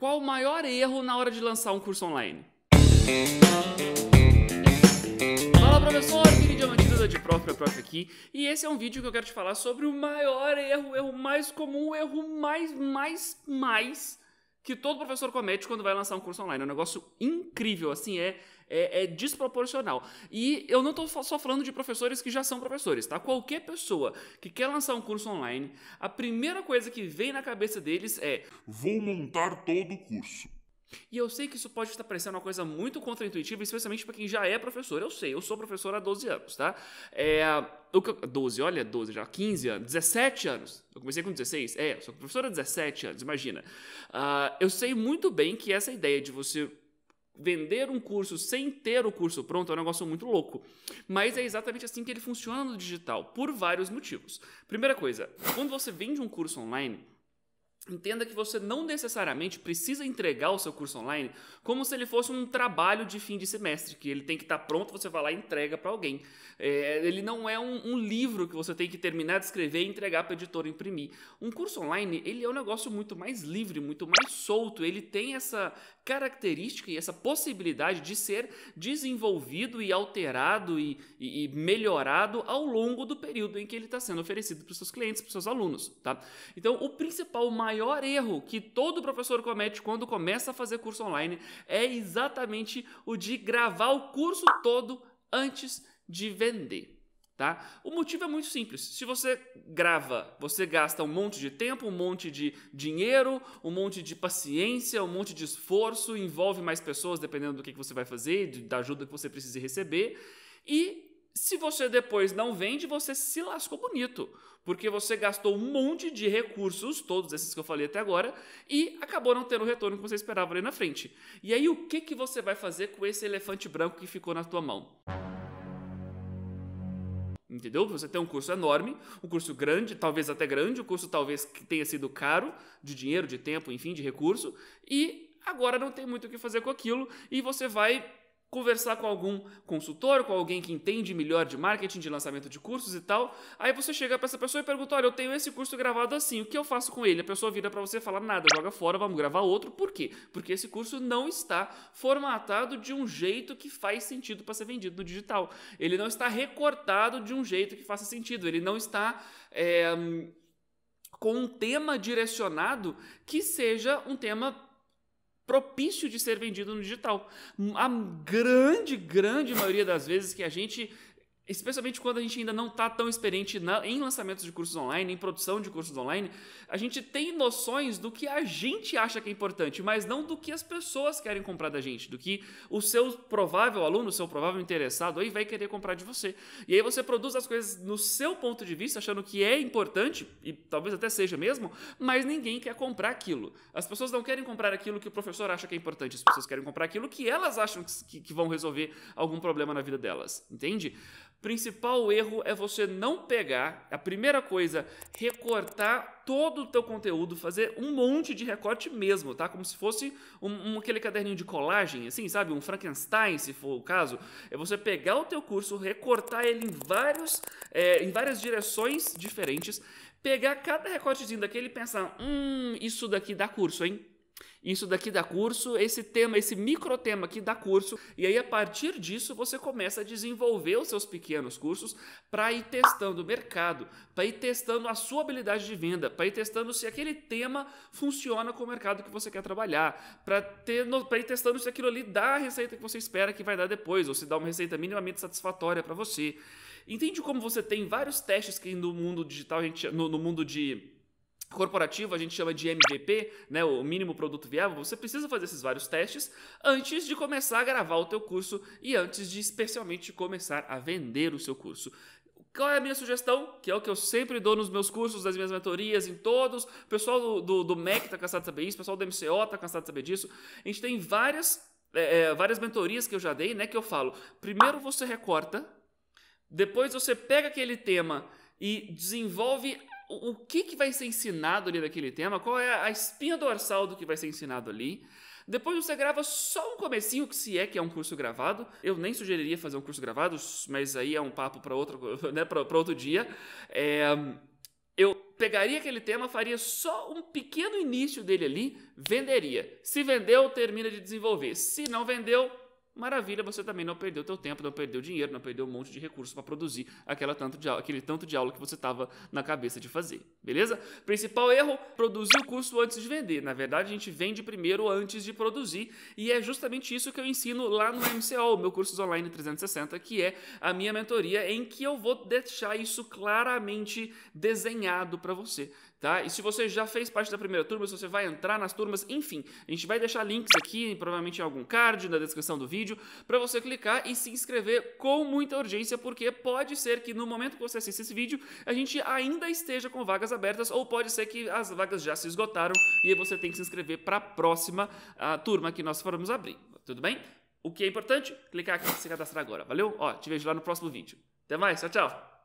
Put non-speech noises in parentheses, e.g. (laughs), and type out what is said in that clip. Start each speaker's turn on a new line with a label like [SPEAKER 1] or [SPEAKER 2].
[SPEAKER 1] Qual o maior erro na hora de lançar um curso online? Fala professor, Vini Diamantida de Prof para Prof aqui, e esse é um vídeo que eu quero te falar sobre o maior erro, o erro mais comum, o erro mais, mais, mais que todo professor comete quando vai lançar um curso online. É um negócio incrível, assim, é é, é desproporcional. E eu não estou só falando de professores que já são professores, tá? Qualquer pessoa que quer lançar um curso online, a primeira coisa que vem na cabeça deles é: vou montar todo o curso. E eu sei que isso pode estar parecendo uma coisa muito contraintuitiva, especialmente para quem já é professor. Eu sei, eu sou professor há 12 anos, tá? É, eu, 12, olha, 12 já, 15 anos, 17 anos. Eu comecei com 16, é, sou professor há 17 anos, imagina. Uh, eu sei muito bem que essa ideia de você vender um curso sem ter o curso pronto é um negócio muito louco. Mas é exatamente assim que ele funciona no digital, por vários motivos. Primeira coisa, quando você vende um curso online, Entenda que você não necessariamente precisa entregar o seu curso online como se ele fosse um trabalho de fim de semestre, que ele tem que estar tá pronto, você vai lá e entrega para alguém. É, ele não é um, um, livro que você tem que terminar de escrever e entregar para o editor imprimir. Um curso online, ele é um negócio muito mais livre, muito mais solto, ele tem essa característica e essa possibilidade de ser desenvolvido e alterado e, e, e melhorado ao longo do período em que ele está sendo oferecido para os seus clientes, para os seus alunos. Tá? Então, o principal, o maior erro que todo professor comete quando começa a fazer curso online é exatamente o de gravar o curso todo antes de vender. Tá? O motivo é muito simples. Se você grava, você gasta um monte de tempo, um monte de dinheiro, um monte de paciência, um monte de esforço, envolve mais pessoas dependendo do que você vai fazer, da ajuda que você precise receber. E se você depois não vende, você se lascou bonito, porque você gastou um monte de recursos, todos esses que eu falei até agora, e acabou não tendo o retorno que você esperava ali na frente. E aí o que, que você vai fazer com esse elefante branco que ficou na tua mão? Entendeu? Você tem um curso enorme, um curso grande, talvez até grande, um curso talvez que tenha sido caro, de dinheiro, de tempo, enfim, de recurso, e agora não tem muito o que fazer com aquilo, e você vai conversar com algum consultor, com alguém que entende melhor de marketing, de lançamento de cursos e tal. Aí você chega para essa pessoa e pergunta: "Olha, eu tenho esse curso gravado assim, o que eu faço com ele?". A pessoa vira para você e fala: "Nada, joga fora, vamos gravar outro". Por quê? Porque esse curso não está formatado de um jeito que faz sentido para ser vendido no digital. Ele não está recortado de um jeito que faça sentido. Ele não está é, com um tema direcionado que seja um tema propício de ser vendido no digital. A grande, grande maioria das vezes que a gente Especialmente quando a gente ainda não está tão experiente na, em lançamentos de cursos online, em produção de cursos online, a gente tem noções do que a gente acha que é importante, mas não do que as pessoas querem comprar da gente, do que o seu provável aluno, o seu provável interessado aí vai querer comprar de você. E aí você produz as coisas no seu ponto de vista, achando que é importante, e talvez até seja mesmo, mas ninguém quer comprar aquilo. As pessoas não querem comprar aquilo que o professor acha que é importante, as pessoas querem comprar aquilo que elas acham que, que, que vão resolver algum problema na vida delas, entende? principal erro é você não pegar, a primeira coisa, recortar todo o teu conteúdo, fazer um monte de recorte mesmo, tá? Como se fosse um, um, aquele caderninho de colagem, assim, sabe? Um Frankenstein, se for o caso. É você pegar o teu curso, recortar ele em, vários, é, em várias direções diferentes, pegar cada recortezinho daquele e pensar, hum, isso daqui dá curso, hein? Isso daqui dá curso, esse tema, esse micro tema aqui dá curso, e aí a partir disso você começa a desenvolver os seus pequenos cursos para ir testando o mercado, para ir testando a sua habilidade de venda, para ir testando se aquele tema funciona com o mercado que você quer trabalhar, para ir testando se aquilo ali dá a receita que você espera que vai dar depois, ou se dá uma receita minimamente satisfatória para você. Entende como você tem vários testes que no mundo digital, gente, no, no mundo de corporativo, a gente chama de MVP, né, o mínimo produto viável, você precisa fazer esses vários testes antes de começar a gravar o teu curso e antes de especialmente começar a vender o seu curso. Qual é a minha sugestão? Que é o que eu sempre dou nos meus cursos, nas minhas mentorias, em todos. O pessoal do, do, do MEC está cansado de saber isso, o pessoal do MCO está cansado de saber disso. A gente tem várias, é, é, várias mentorias que eu já dei, né? Que eu falo: primeiro você recorta, depois você pega aquele tema e desenvolve o que, que vai ser ensinado ali naquele tema, qual é a espinha dorsal do que vai ser ensinado ali. Depois você grava só um comecinho, que se é que é um curso gravado. Eu nem sugeriria fazer um curso gravado, mas aí é um papo para outro, (laughs) né, outro dia. É, eu pegaria aquele tema, faria só um pequeno início dele ali, venderia. Se vendeu, termina de desenvolver. Se não vendeu, Maravilha, você também não perdeu teu tempo, não perdeu dinheiro, não perdeu um monte de recursos para produzir aquela tanto de aquele tanto de aula que você estava na cabeça de fazer, beleza? Principal erro, produzir o curso antes de vender. Na verdade, a gente vende primeiro antes de produzir e é justamente isso que eu ensino lá no MCO, meu curso online 360, que é a minha mentoria em que eu vou deixar isso claramente desenhado para você. Tá? E se você já fez parte da primeira turma, se você vai entrar nas turmas, enfim, a gente vai deixar links aqui, provavelmente em algum card na descrição do vídeo, para você clicar e se inscrever com muita urgência, porque pode ser que no momento que você assista esse vídeo, a gente ainda esteja com vagas abertas, ou pode ser que as vagas já se esgotaram e você tem que se inscrever para a próxima ah, turma que nós formos abrir. Tudo bem? O que é importante? Clicar aqui e se cadastrar agora. Valeu? Ó, te vejo lá no próximo vídeo. Até mais, tchau, tchau!